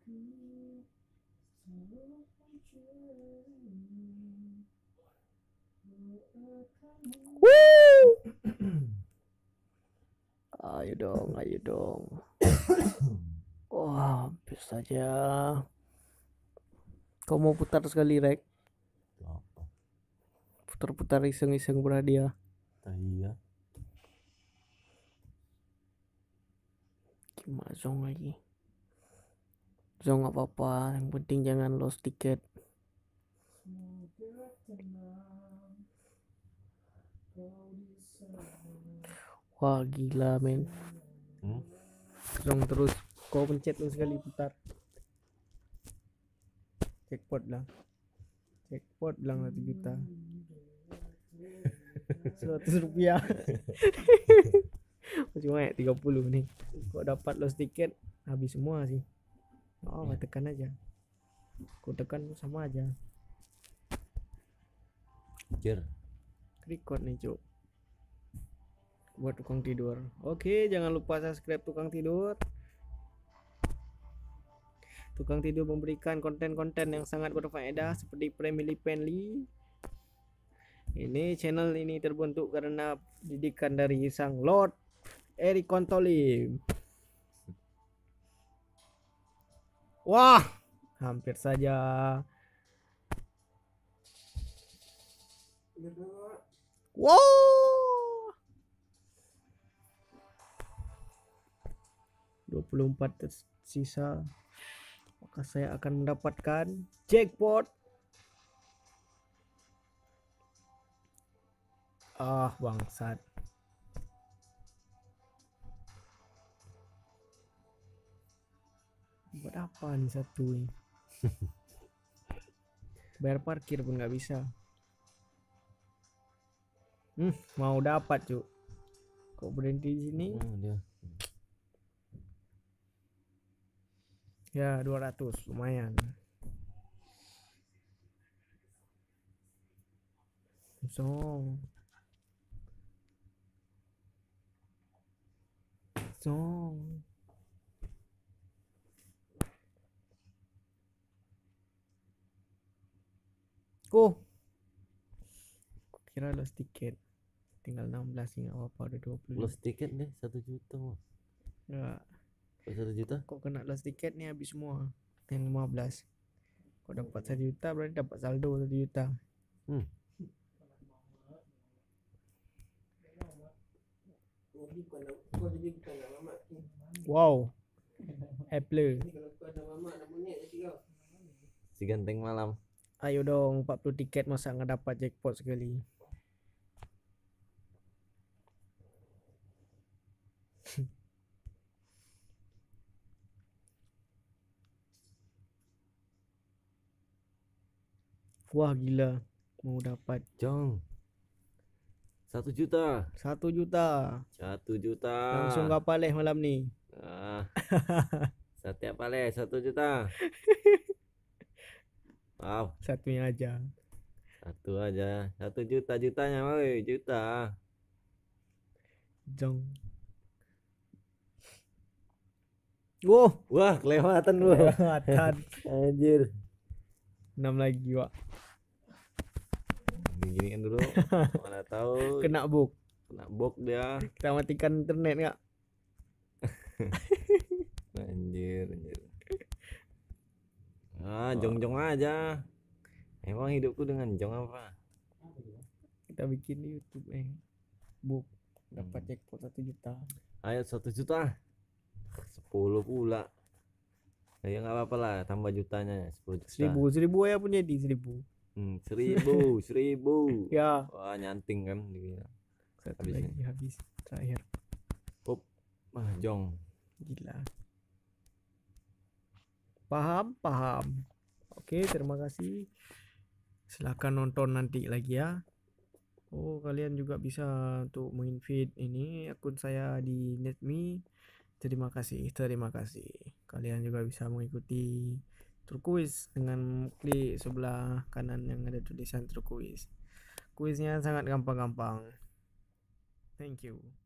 Aku Woo! ayo dong, ayo dong. Wah, habis saja. Kau mau putar sekali, Rek? Putar-putar iseng-iseng berhadiah. Iya. Gimana lagi? so nggak apa-apa yang penting jangan lost tiket wah gila men hmm? Zong terus kau pencet terus sekali putar jackpot lah jackpot bilang satu juta seratus rupiah masih banyak tiga puluh nih kok dapat los tiket habis semua sih oh gue iya. tekan aja gue tekan sama aja jer record nih cuk buat tukang tidur oke jangan lupa subscribe tukang tidur tukang tidur memberikan konten-konten yang sangat bermanfaat seperti Premier, Penley. ini channel ini terbentuk karena didikan dari sang Lord Eric Kontolim Wah, hampir saja. Wow. Dua puluh empat tersisa. Maka saya akan mendapatkan jackpot. Ah, bangsat. apa nih satu ini bayar parkir pun nggak bisa hmm, mau dapat cuk kok berhenti di sini ya dia. ya 200 lumayan so song Go. Kira lost tiket. Tinggal 16 ingat apa ada 20. Lost tiket ni 1 juta. Enggak. Ya. Kau 1 juta? Kau kena lost tiket ni habis semua. Yang 15. Kau dapat 1 juta berarti dapat saldo 1 juta. Hmm. Wow. Apple. Si ganteng malam. Ayo dong 40 tiket masa nggak dapat jackpot sekali. Wah gila mau dapat jong. Satu juta. Satu juta. Satu juta. Langsung gak paleh malam ni. Ah. Setiap paleh satu juta. wow satunya aja satu aja satu juta jutanya woi juta jong Wow, wah kelewatan lu. Kelewatan. Anjir. 6 lagi, Wak. kan dulu. Mana tahu. Kena book Kena book dia. Kita matikan internet enggak? Anjir ah jong-jong aja emang hidupku dengan jong apa kita bikin YouTube eh buk dapat hmm. jackpot satu juta ayo satu juta sepuluh pula ya nggak apa-apa lah tambah jutanya sepuluh juta seribu seribu ya punya di seribu hmm, seribu seribu ya wah nyanting kan habis habis terakhir Pop, mah jong gila paham paham oke terima kasih silahkan nonton nanti lagi ya oh kalian juga bisa untuk menginvite ini akun saya di netme terima kasih terima kasih kalian juga bisa mengikuti turquoise dengan klik sebelah kanan yang ada tulisan turquoise kuisnya sangat gampang-gampang thank you